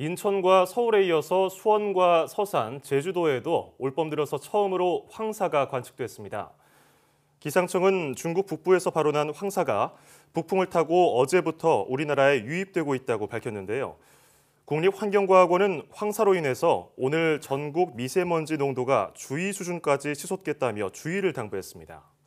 인천과 서울에 이어서 수원과 서산, 제주도에도 올봄 들어서 처음으로 황사가 관측됐습니다. 기상청은 중국 북부에서 발원한 황사가 북풍을 타고 어제부터 우리나라에 유입되고 있다고 밝혔는데요. 국립환경과학원은 황사로 인해서 오늘 전국 미세먼지 농도가 주의 수준까지 치솟겠다며 주의를 당부했습니다.